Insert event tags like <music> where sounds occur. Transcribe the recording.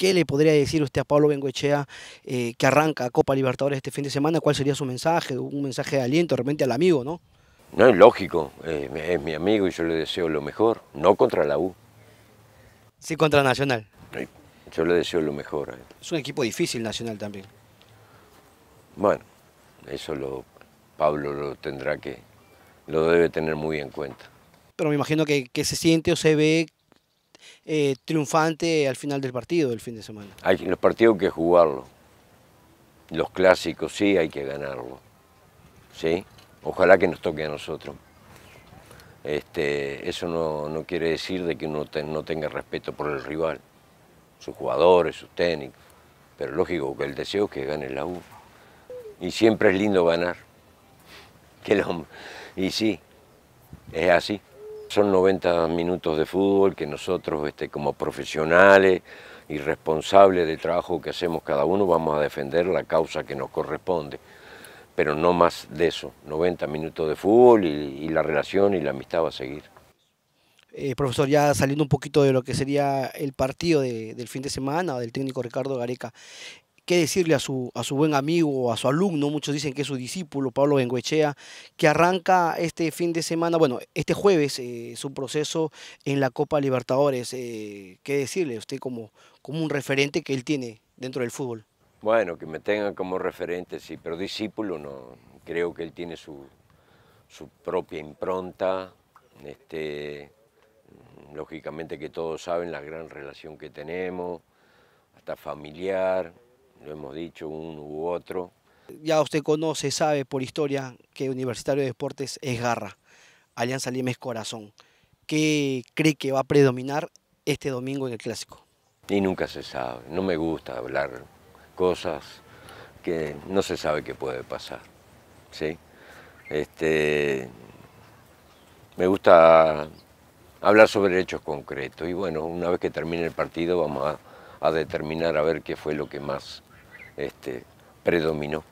¿Qué le podría decir usted a Pablo Bengoechea eh, que arranca Copa Libertadores este fin de semana? ¿Cuál sería su mensaje? ¿Un mensaje de aliento realmente al amigo, no? No, es lógico. Eh, es mi amigo y yo le deseo lo mejor. No contra la U. Sí, contra Nacional. Yo le deseo lo mejor. Es un equipo difícil Nacional también. Bueno, eso lo Pablo lo tendrá que, lo debe tener muy en cuenta. Pero me imagino que se siente o se ve eh, triunfante al final del partido, del fin de semana. Hay, los partidos que jugarlos. Los clásicos sí hay que ganarlos. ¿Sí? Ojalá que nos toque a nosotros. Este, eso no, quiere decir de que uno no tenga respeto por el rival, sus jugadores, sus técnicos. Pero lógico que el deseo es que gane la U. Y siempre es lindo ganar. <laughs> Que y sí, es así. Son 90 minutos de fútbol que nosotros este, como profesionales y responsables del trabajo que hacemos cada uno vamos a defender la causa que nos corresponde. Pero no más de eso, 90 minutos de fútbol y, la relación y la amistad va a seguir. Eh, profesor, ya saliendo un poquito de lo que sería el partido del fin de semana del técnico Ricardo Gareca, qué decirle a su, a su buen amigo, a su alumno, muchos dicen que es su discípulo, Pablo Benguechea, que arranca este fin de semana, bueno, este jueves, eh, su proceso en la Copa Libertadores. Eh, ¿Qué decirle a usted como, como un referente que él tiene dentro del fútbol? Bueno, que me tenga como referente, sí, pero discípulo no. Creo que él tiene su, propia impronta. Este, lógicamente que todos saben la gran relación que tenemos, hasta familiar lo hemos dicho, uno u otro. Ya usted conoce, sabe por historia que Universitario de Deportes es garra, Alianza Lima corazón. ¿Qué cree que va a predominar este domingo en el Clásico? Y nunca se sabe, no me gusta hablar cosas que no se sabe qué puede pasar, ¿sí? Este, me gusta hablar sobre hechos concretos y bueno, una vez que termine el partido vamos a determinar a ver qué fue lo que más este, predominó.